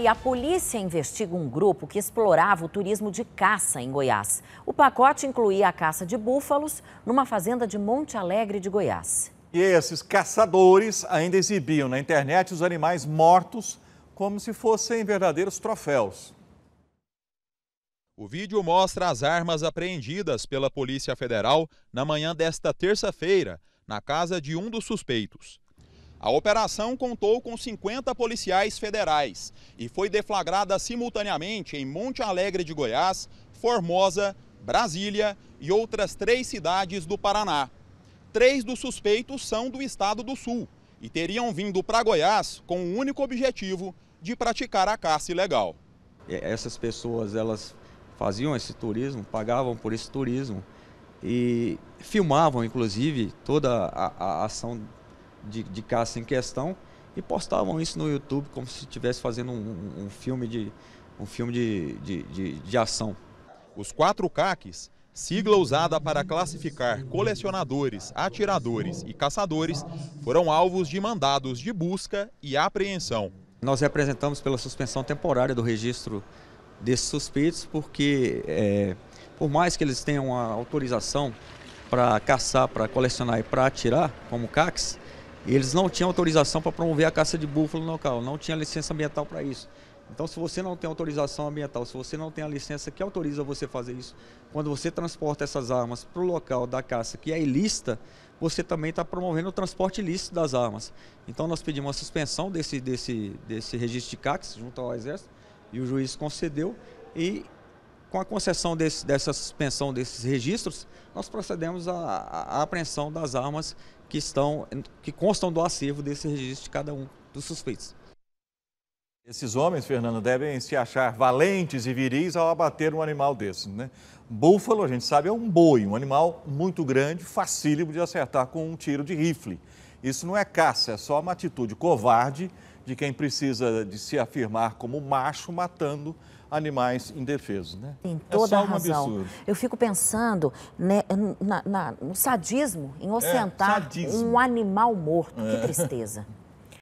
E a polícia investiga um grupo que explorava o turismo de caça em Goiás. O pacote incluía a caça de búfalos numa fazenda de Monte Alegre de Goiás. E esses caçadores ainda exibiam na internet os animais mortos como se fossem verdadeiros troféus. O vídeo mostra as armas apreendidas pela Polícia Federal na manhã desta terça-feira, na casa de um dos suspeitos. A operação contou com 50 policiais federais e foi deflagrada simultaneamente em Monte Alegre de Goiás, Formosa, Brasília e outras três cidades do Paraná. Três dos suspeitos são do estado do Sul e teriam vindo para Goiás com o único objetivo de praticar a caça ilegal. Essas pessoas elas faziam esse turismo, pagavam por esse turismo e filmavam, inclusive, toda a, a ação de, de caça em questão e postavam isso no YouTube como se estivesse fazendo um, um, filme, de, um filme de, de, de, de ação. Os quatro caques, sigla usada para classificar colecionadores, atiradores e caçadores, foram alvos de mandados de busca e apreensão. Nós representamos pela suspensão temporária do registro desses suspeitos, porque é, por mais que eles tenham a autorização para caçar, para colecionar e para atirar, como CACs, eles não tinham autorização para promover a caça de búfalo no local, não tinha licença ambiental para isso. Então, se você não tem autorização ambiental, se você não tem a licença que autoriza você fazer isso, quando você transporta essas armas para o local da caça, que é ilícita, você também está promovendo o transporte ilícito das armas. Então, nós pedimos a suspensão desse, desse, desse registro de CACs junto ao Exército, e o juiz concedeu, e com a concessão desse, dessa suspensão desses registros, nós procedemos à apreensão das armas que, estão, que constam do acervo desse registro de cada um dos suspeitos. Esses homens, Fernando, devem se achar valentes e viris ao abater um animal desses, né? Búfalo, a gente sabe, é um boi, um animal muito grande, facílimo de acertar com um tiro de rifle. Isso não é caça, é só uma atitude covarde de quem precisa de se afirmar como macho matando animais indefesos, né? Tem é toda é a razão. Absurdo. Eu fico pensando né, na, na, no sadismo, é, em ostentar é, sadismo. um animal morto. É. Que tristeza.